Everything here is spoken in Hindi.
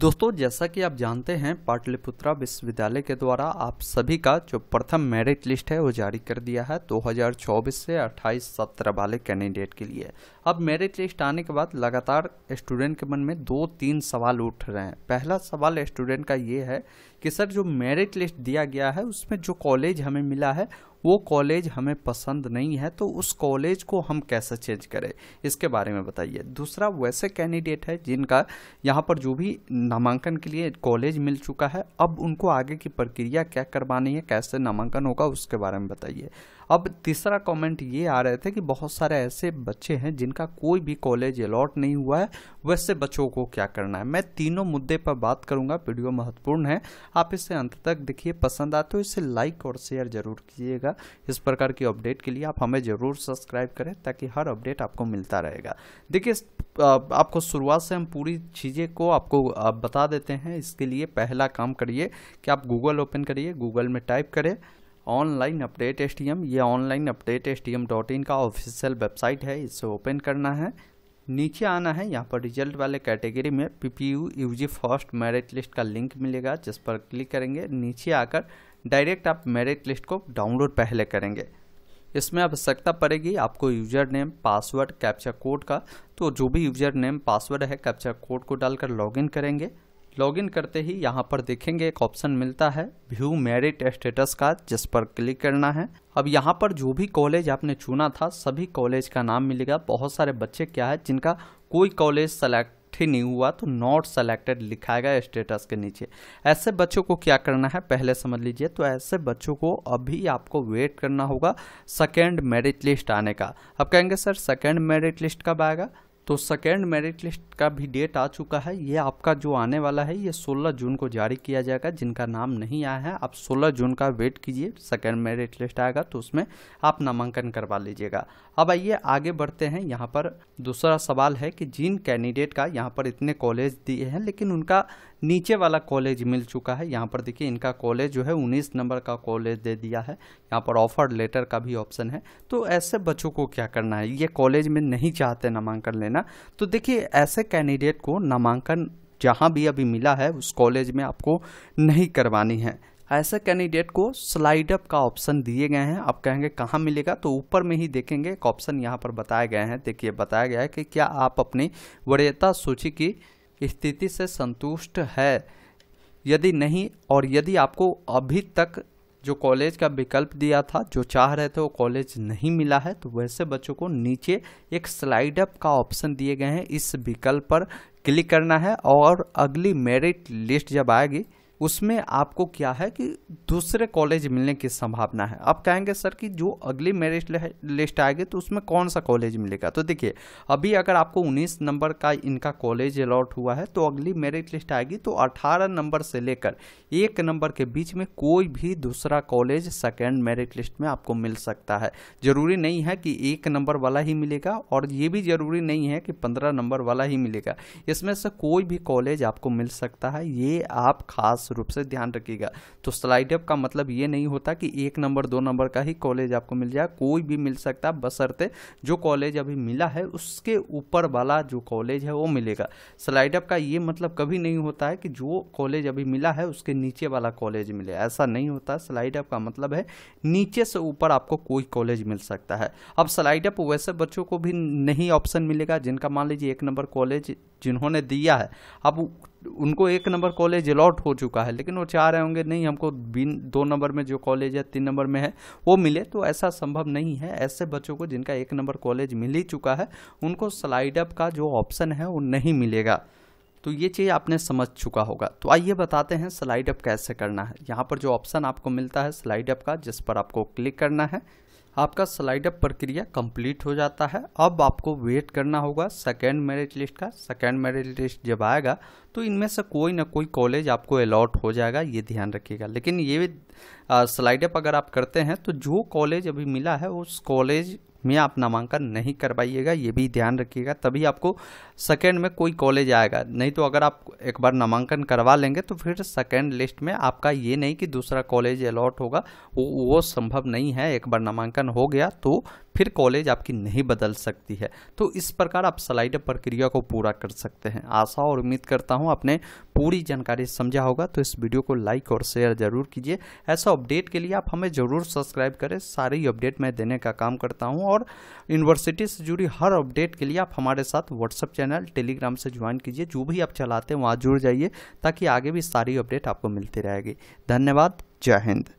दोस्तों जैसा कि आप जानते हैं पाटलिपुत्रा विश्वविद्यालय के द्वारा आप सभी का जो प्रथम मेरिट लिस्ट है वो जारी कर दिया है 2024 से 28 सत्र वाले कैंडिडेट के लिए अब मेरिट लिस्ट आने के बाद लगातार स्टूडेंट के मन में दो तीन सवाल उठ रहे हैं पहला सवाल स्टूडेंट का ये है कि सर जो मेरिट लिस्ट दिया गया है उसमें जो कॉलेज हमें मिला है वो कॉलेज हमें पसंद नहीं है तो उस कॉलेज को हम कैसे चेंज करें इसके बारे में बताइए दूसरा वैसे कैंडिडेट है जिनका यहाँ पर जो भी नामांकन के लिए कॉलेज मिल चुका है अब उनको आगे की प्रक्रिया क्या करवानी है कैसे नामांकन होगा उसके बारे में बताइए अब तीसरा कमेंट ये आ रहे थे कि बहुत सारे ऐसे बच्चे हैं जिनका कोई भी कॉलेज अलॉट नहीं हुआ है वैसे बच्चों को क्या करना है मैं तीनों मुद्दे पर बात करूंगा वीडियो महत्वपूर्ण है आप इसे अंत तक देखिए पसंद आते हो इसे लाइक और शेयर जरूर कीजिएगा इस प्रकार की अपडेट के लिए आप हमें ज़रूर सब्सक्राइब करें ताकि हर अपडेट आपको मिलता रहेगा देखिए आपको शुरुआत से हम पूरी चीज़ें को आपको बता देते हैं इसके लिए पहला काम करिए कि आप गूगल ओपन करिए गूगल में टाइप करें ऑनलाइन अपडेट एस ये online update S dot in का ऑफिशियल वेबसाइट है इसे ओपन करना है नीचे आना है यहाँ पर रिजल्ट वाले कैटेगरी में P P U U G first merit list का लिंक मिलेगा जिस पर क्लिक करेंगे नीचे आकर डायरेक्ट आप मेरिट लिस्ट को डाउनलोड पहले करेंगे इसमें आवश्यकता पड़ेगी आपको user name password capture code का तो जो भी यूजर नेम पासवर्ड है कैप्चा कोड को डालकर लॉग करेंगे लॉगिन करते ही यहाँ पर देखेंगे एक ऑप्शन मिलता है व्यू मेरिट स्टेटस का जिस पर क्लिक करना है अब यहाँ पर जो भी कॉलेज आपने चुना था सभी कॉलेज का नाम मिलेगा बहुत सारे बच्चे क्या है जिनका कोई कॉलेज सेलेक्ट ही नहीं हुआ तो नॉट सेलेक्टेड लिखाएगा स्टेटस के नीचे ऐसे बच्चों को क्या करना है पहले समझ लीजिए तो ऐसे बच्चों को अभी आपको वेट करना होगा सेकेंड मेरिट लिस्ट आने का अब कहेंगे सर सेकेंड मेरिट लिस्ट कब आएगा तो सेकेंड मेरिट लिस्ट का भी डेट आ चुका है ये आपका जो आने वाला है ये 16 जून को जारी किया जाएगा जिनका नाम नहीं आया है आप 16 जून का वेट कीजिए सेकेंड मेरिट लिस्ट आएगा तो उसमें आप नामांकन करवा लीजिएगा अब आइए आगे बढ़ते हैं यहाँ पर दूसरा सवाल है कि जिन कैंडिडेट का यहाँ पर इतने कॉलेज दिए हैं लेकिन उनका नीचे वाला कॉलेज मिल चुका है यहाँ पर देखिए इनका कॉलेज जो है उन्नीस नंबर का कॉलेज दे दिया है यहाँ पर ऑफर लेटर का भी ऑप्शन है तो ऐसे बच्चों को क्या करना है ये कॉलेज में नहीं चाहते नामांकन लेना तो देखिए ऐसे कैंडिडेट को नामांकन जहाँ भी अभी मिला है उस कॉलेज में आपको नहीं करवानी है ऐसे कैंडिडेट को स्लाइड अप का ऑप्शन दिए गए हैं आप कहेंगे कहाँ मिलेगा तो ऊपर में ही देखेंगे एक ऑप्शन यहाँ पर बताए गए हैं देखिए बताया गया है कि क्या आप अपनी वरीयता सूची की स्थिति से संतुष्ट है यदि नहीं और यदि आपको अभी तक जो कॉलेज का विकल्प दिया था जो चाह रहे थे वो कॉलेज नहीं मिला है तो वैसे बच्चों को नीचे एक स्लाइड अप का ऑप्शन दिए गए हैं इस विकल्प पर क्लिक करना है और अगली मेरिट लिस्ट जब आएगी उसमें आपको क्या है कि दूसरे कॉलेज मिलने की संभावना है आप कहेंगे सर कि जो अगली मेरिट लिस्ट आएगी तो उसमें कौन सा कॉलेज मिलेगा तो देखिए अभी अगर आपको 19 नंबर का इनका कॉलेज अलॉट हुआ है तो अगली मेरिट लिस्ट आएगी तो 18 नंबर से लेकर एक नंबर के बीच में कोई भी दूसरा कॉलेज सेकेंड मेरिट लिस्ट में आपको मिल सकता है ज़रूरी नहीं है कि एक नंबर वाला ही मिलेगा और ये भी ज़रूरी नहीं है कि पंद्रह नंबर वाला ही मिलेगा इसमें से कोई भी कॉलेज आपको मिल सकता है ये आप खास रूप से ध्यान रखिएगा तो स्लाइड अप का मतलब ये नहीं होता कि एक नंबर दो नंबर का ही कॉलेज आपको मिल जाए कोई भी मिल सकता है बसरते जो कॉलेज अभी मिला है उसके ऊपर वाला जो कॉलेज है वो मिलेगा स्लाइड अप का ये मतलब कभी नहीं होता है कि जो कॉलेज अभी मिला है उसके नीचे वाला कॉलेज मिले ऐसा नहीं होता स्लाइड अप का मतलब है नीचे से ऊपर आपको कोई कॉलेज मिल सकता है अब स्लाइड अप वैसे बच्चों को भी नहीं ऑप्शन मिलेगा जिनका मान लीजिए एक नंबर कॉलेज जिन्होंने दिया है अब उनको एक नंबर कॉलेज अलॉट हो चुका है लेकिन वो चाह रहे होंगे नहीं हमको बिन दो नंबर में जो कॉलेज है तीन नंबर में है वो मिले तो ऐसा संभव नहीं है ऐसे बच्चों को जिनका एक नंबर कॉलेज मिल ही चुका है उनको स्लाइड अप का जो ऑप्शन है वो नहीं मिलेगा तो ये चीज़ आपने समझ चुका होगा तो आइए बताते हैं स्लाइड अप कैसे करना है यहाँ पर जो ऑप्शन आपको मिलता है स्लाइड अप का जिस पर आपको क्लिक करना है आपका स्लाइड अप प्रक्रिया कंप्लीट हो जाता है अब आपको वेट करना होगा सेकेंड मेरिट लिस्ट का सेकेंड मेरिट लिस्ट जब आएगा तो इनमें से कोई ना कोई कॉलेज आपको अलॉट हो जाएगा ये ध्यान रखिएगा लेकिन ये स्लाइड अप अगर आप करते हैं तो जो कॉलेज अभी मिला है उस कॉलेज में आप नामांकन नहीं करवाइएगा ये भी ध्यान रखिएगा तभी आपको सेकेंड में कोई कॉलेज आएगा नहीं तो अगर आप एक बार नामांकन करवा लेंगे तो फिर सेकेंड लिस्ट में आपका ये नहीं कि दूसरा कॉलेज अलॉट होगा वो वो संभव नहीं है एक बार नामांकन हो गया तो फिर कॉलेज आपकी नहीं बदल सकती है तो इस प्रकार आप स्लाइड प्रक्रिया को पूरा कर सकते हैं आशा और उम्मीद करता हूँ आपने पूरी जानकारी समझा होगा तो इस वीडियो को लाइक और शेयर जरूर कीजिए ऐसा अपडेट के लिए आप हमें ज़रूर सब्सक्राइब करें सारी अपडेट मैं देने का काम करता हूँ और यूनिवर्सिटी से जुड़ी हर अपडेट के लिए आप हमारे साथ व्हाट्सअप चैनल टेलीग्राम से ज्वाइन कीजिए जो भी आप चलाते हैं वहाँ जुड़ जाइए ताकि आगे भी सारी अपडेट आपको मिलती रहेगी धन्यवाद जय हिंद